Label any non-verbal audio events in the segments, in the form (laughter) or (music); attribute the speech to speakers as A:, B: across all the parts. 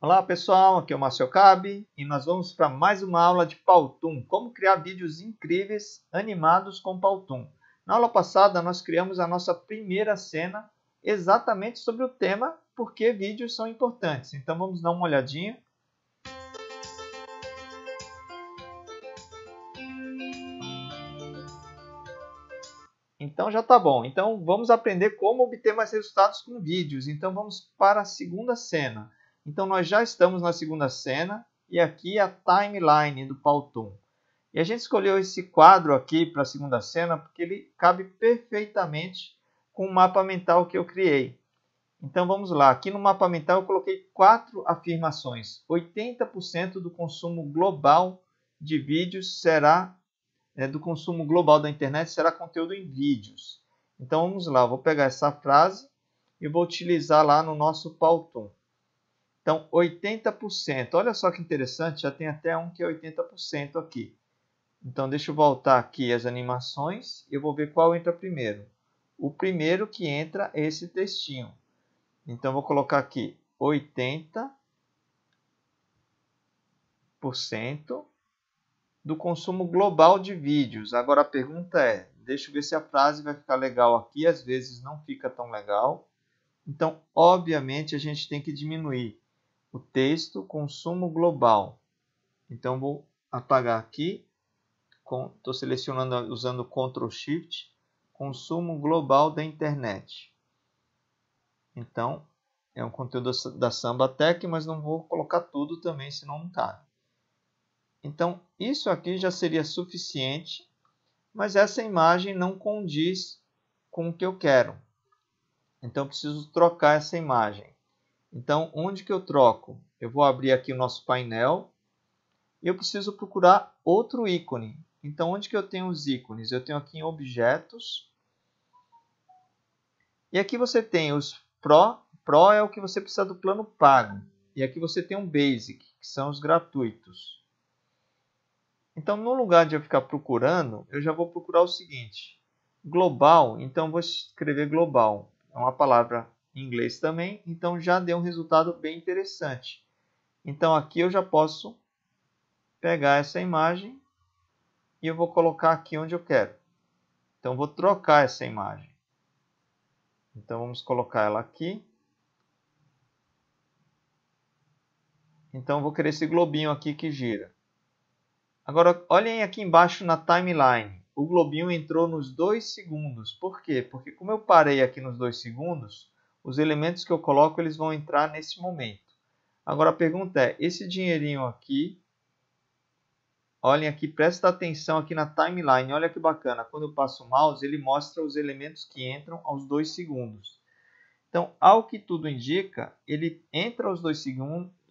A: Olá pessoal, aqui é o Márcio Cabe e nós vamos para mais uma aula de Paltoon, como criar vídeos incríveis animados com Paltoon. Na aula passada nós criamos a nossa primeira cena exatamente sobre o tema por que vídeos são importantes. Então vamos dar uma olhadinha. Então já está bom. Então vamos aprender como obter mais resultados com vídeos. Então vamos para a segunda cena. Então nós já estamos na segunda cena e aqui é a timeline do Paltum. E a gente escolheu esse quadro aqui para a segunda cena porque ele cabe perfeitamente com o mapa mental que eu criei. Então vamos lá, aqui no mapa mental eu coloquei quatro afirmações. 80% do consumo global de vídeos será é, do consumo global da internet será conteúdo em vídeos. Então vamos lá, eu vou pegar essa frase e vou utilizar lá no nosso Paltum. Então, 80%. Olha só que interessante, já tem até um que é 80% aqui. Então, deixa eu voltar aqui as animações eu vou ver qual entra primeiro. O primeiro que entra é esse textinho. Então, vou colocar aqui 80% do consumo global de vídeos. Agora, a pergunta é, deixa eu ver se a frase vai ficar legal aqui, às vezes não fica tão legal. Então, obviamente, a gente tem que diminuir o texto consumo global. Então vou apagar aqui, estou selecionando usando Ctrl Shift, consumo global da internet. Então é um conteúdo da Samba Tech, mas não vou colocar tudo também, senão não cabe. Tá. Então isso aqui já seria suficiente, mas essa imagem não condiz com o que eu quero. Então preciso trocar essa imagem. Então, onde que eu troco? Eu vou abrir aqui o nosso painel. Eu preciso procurar outro ícone. Então, onde que eu tenho os ícones? Eu tenho aqui em objetos. E aqui você tem os Pro. Pro é o que você precisa do plano pago. E aqui você tem um Basic, que são os gratuitos. Então, no lugar de eu ficar procurando, eu já vou procurar o seguinte. Global, então vou escrever global. É uma palavra inglês também, então já deu um resultado bem interessante. Então aqui eu já posso pegar essa imagem e eu vou colocar aqui onde eu quero. Então vou trocar essa imagem. Então vamos colocar ela aqui. Então vou querer esse globinho aqui que gira. Agora olhem aqui embaixo na timeline. O globinho entrou nos dois segundos. Por quê? Porque como eu parei aqui nos dois segundos, os elementos que eu coloco eles vão entrar nesse momento. Agora a pergunta é, esse dinheirinho aqui, olhem aqui, presta atenção aqui na timeline, olha que bacana. Quando eu passo o mouse, ele mostra os elementos que entram aos dois segundos. Então, ao que tudo indica, ele entra aos dois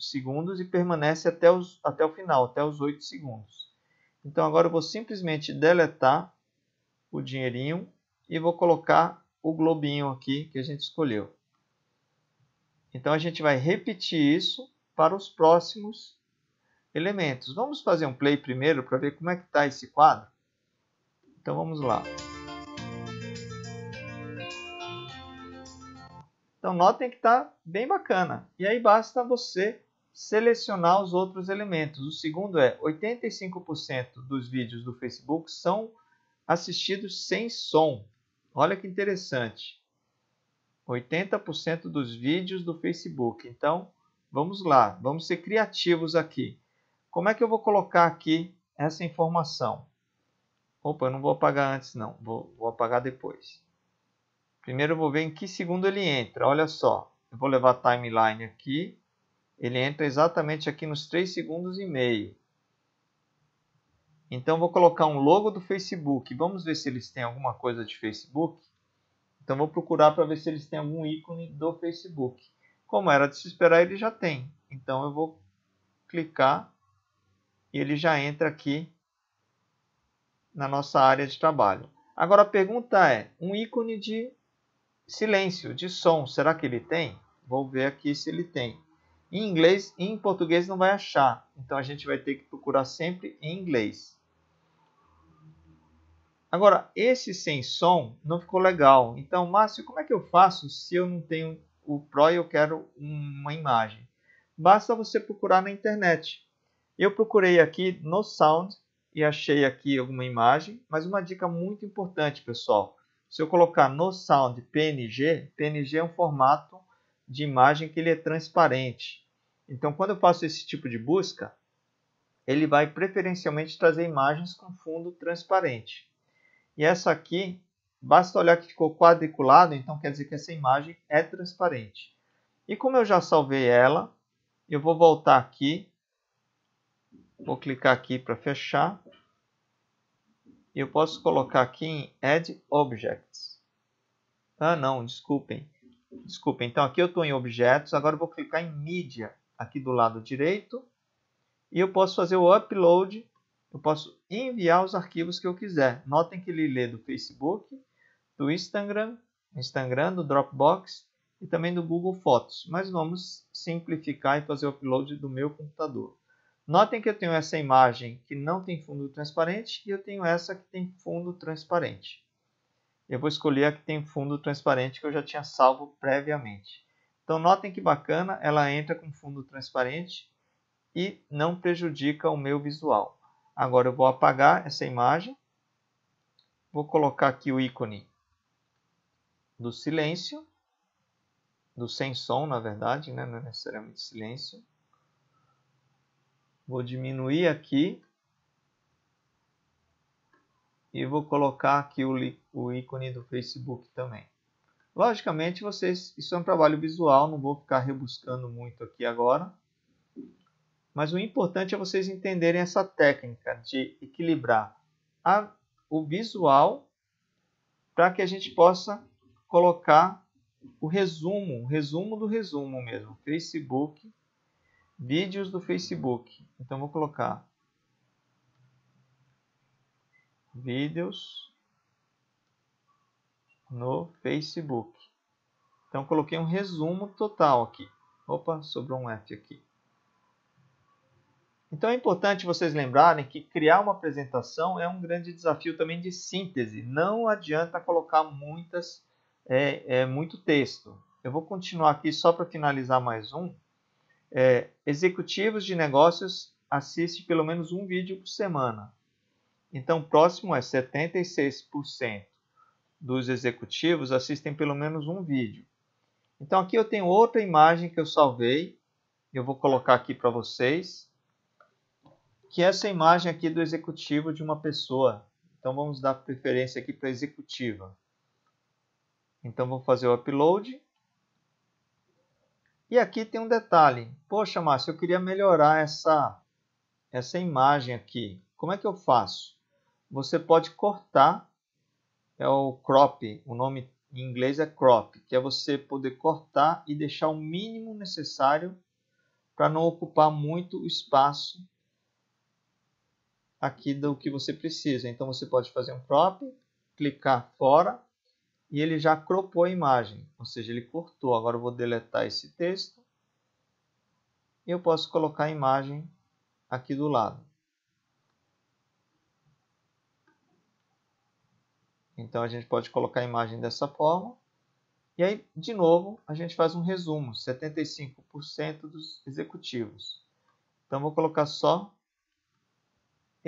A: segundos e permanece até, os, até o final, até os 8 segundos. Então agora eu vou simplesmente deletar o dinheirinho e vou colocar o globinho aqui que a gente escolheu. Então a gente vai repetir isso para os próximos elementos. Vamos fazer um play primeiro para ver como é que está esse quadro? Então vamos lá. Então notem que está bem bacana. E aí basta você selecionar os outros elementos. O segundo é 85% dos vídeos do Facebook são assistidos sem som. Olha que interessante. 80% dos vídeos do Facebook. Então, vamos lá, vamos ser criativos aqui. Como é que eu vou colocar aqui essa informação? Opa, eu não vou apagar antes não, vou, vou apagar depois. Primeiro eu vou ver em que segundo ele entra, olha só. Eu vou levar a timeline aqui, ele entra exatamente aqui nos 3 segundos e meio. Então vou colocar um logo do Facebook, vamos ver se eles têm alguma coisa de Facebook. Então vou procurar para ver se eles têm algum ícone do Facebook. Como era de se esperar, ele já tem. Então eu vou clicar e ele já entra aqui na nossa área de trabalho. Agora a pergunta é, um ícone de silêncio, de som, será que ele tem? Vou ver aqui se ele tem. Em inglês e em português não vai achar, então a gente vai ter que procurar sempre em inglês. Agora, esse sem som não ficou legal. Então, Márcio, como é que eu faço se eu não tenho o Pro e eu quero uma imagem? Basta você procurar na internet. Eu procurei aqui no Sound e achei aqui alguma imagem, mas uma dica muito importante, pessoal. Se eu colocar no Sound PNG, PNG é um formato de imagem que ele é transparente. Então, quando eu faço esse tipo de busca, ele vai preferencialmente trazer imagens com fundo transparente. E essa aqui, basta olhar que ficou quadriculado, então quer dizer que essa imagem é transparente. E como eu já salvei ela, eu vou voltar aqui, vou clicar aqui para fechar, e eu posso colocar aqui em Add Objects. Ah não, desculpem. Desculpem, então aqui eu estou em Objetos, agora eu vou clicar em Mídia, aqui do lado direito, e eu posso fazer o Upload, eu posso enviar os arquivos que eu quiser. Notem que ele lê do Facebook, do Instagram, Instagram, do Dropbox e também do Google Fotos, mas vamos simplificar e fazer o upload do meu computador. Notem que eu tenho essa imagem que não tem fundo transparente e eu tenho essa que tem fundo transparente. Eu vou escolher a que tem fundo transparente que eu já tinha salvo previamente. Então notem que bacana, ela entra com fundo transparente e não prejudica o meu visual. Agora eu vou apagar essa imagem. Vou colocar aqui o ícone do silêncio, do sem som, na verdade, né? não é necessariamente silêncio. Vou diminuir aqui e vou colocar aqui o, o ícone do Facebook também. Logicamente, vocês, isso é um trabalho visual, não vou ficar rebuscando muito aqui agora. Mas o importante é vocês entenderem essa técnica de equilibrar a, o visual para que a gente possa colocar o resumo, o resumo do resumo mesmo. Facebook, vídeos do Facebook. Então vou colocar vídeos no Facebook. Então coloquei um resumo total aqui. Opa, sobrou um F aqui. Então é importante vocês lembrarem que criar uma apresentação é um grande desafio também de síntese. Não adianta colocar muitas, é, é muito texto. Eu vou continuar aqui só para finalizar mais um. É, executivos de negócios assistem pelo menos um vídeo por semana. Então, próximo é 76% dos executivos assistem pelo menos um vídeo. Então, aqui eu tenho outra imagem que eu salvei. Eu vou colocar aqui para vocês que é essa imagem aqui do executivo de uma pessoa. Então vamos dar preferência aqui para executiva. Então vou fazer o upload. E aqui tem um detalhe. Poxa, Márcio, eu queria melhorar essa, essa imagem aqui. Como é que eu faço? Você pode cortar, é o crop, o nome em inglês é crop, que é você poder cortar e deixar o mínimo necessário para não ocupar muito espaço aqui do que você precisa. Então você pode fazer um crop, clicar fora e ele já cropou a imagem, ou seja, ele cortou. Agora eu vou deletar esse texto e eu posso colocar a imagem aqui do lado. Então a gente pode colocar a imagem dessa forma. E aí, de novo, a gente faz um resumo, 75% dos executivos. Então vou colocar só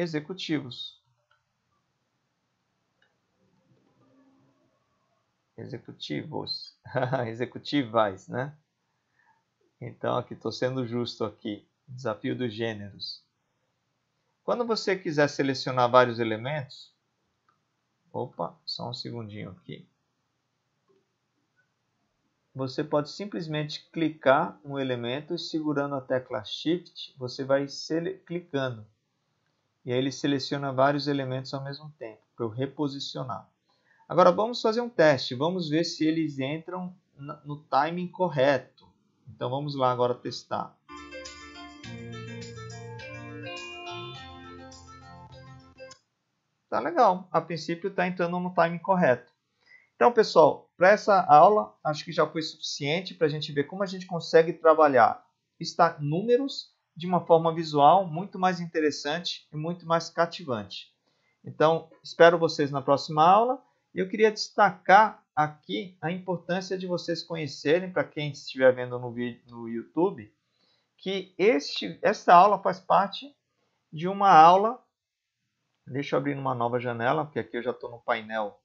A: executivos. Executivos, (laughs) executivais, né? Então, aqui estou sendo justo aqui. Desafio dos gêneros. Quando você quiser selecionar vários elementos, opa, só um segundinho aqui. Você pode simplesmente clicar no elemento e segurando a tecla Shift, você vai clicando. E aí ele seleciona vários elementos ao mesmo tempo para eu reposicionar. Agora vamos fazer um teste, vamos ver se eles entram no timing correto. Então vamos lá agora testar. Tá legal, a princípio está entrando no timing correto. Então pessoal, para essa aula acho que já foi suficiente para a gente ver como a gente consegue trabalhar está números de uma forma visual muito mais interessante e muito mais cativante. Então, espero vocês na próxima aula. Eu queria destacar aqui a importância de vocês conhecerem, para quem estiver vendo no, vídeo, no YouTube, que este, esta aula faz parte de uma aula. Deixa eu abrir uma nova janela, porque aqui eu já estou no painel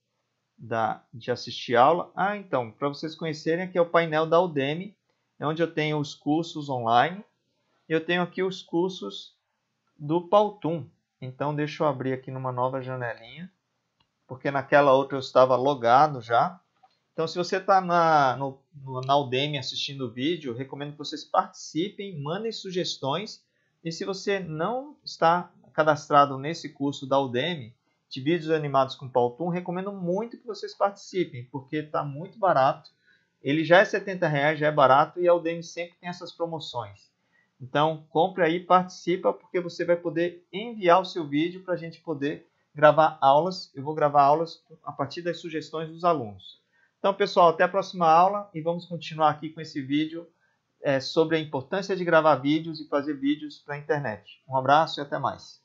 A: da, de assistir aula. Ah, então, para vocês conhecerem, aqui é o painel da Udemy, é onde eu tenho os cursos online eu tenho aqui os cursos do Paltum. Então, deixa eu abrir aqui numa nova janelinha, porque naquela outra eu estava logado já. Então, se você está na, no, na Udemy assistindo o vídeo, recomendo que vocês participem, mandem sugestões. E se você não está cadastrado nesse curso da Udemy, de vídeos animados com Paltum, recomendo muito que vocês participem, porque está muito barato. Ele já é R$ reais, já é barato e a Udemy sempre tem essas promoções. Então, compre aí, participa, porque você vai poder enviar o seu vídeo para a gente poder gravar aulas. Eu vou gravar aulas a partir das sugestões dos alunos. Então, pessoal, até a próxima aula e vamos continuar aqui com esse vídeo é, sobre a importância de gravar vídeos e fazer vídeos para a internet. Um abraço e até mais.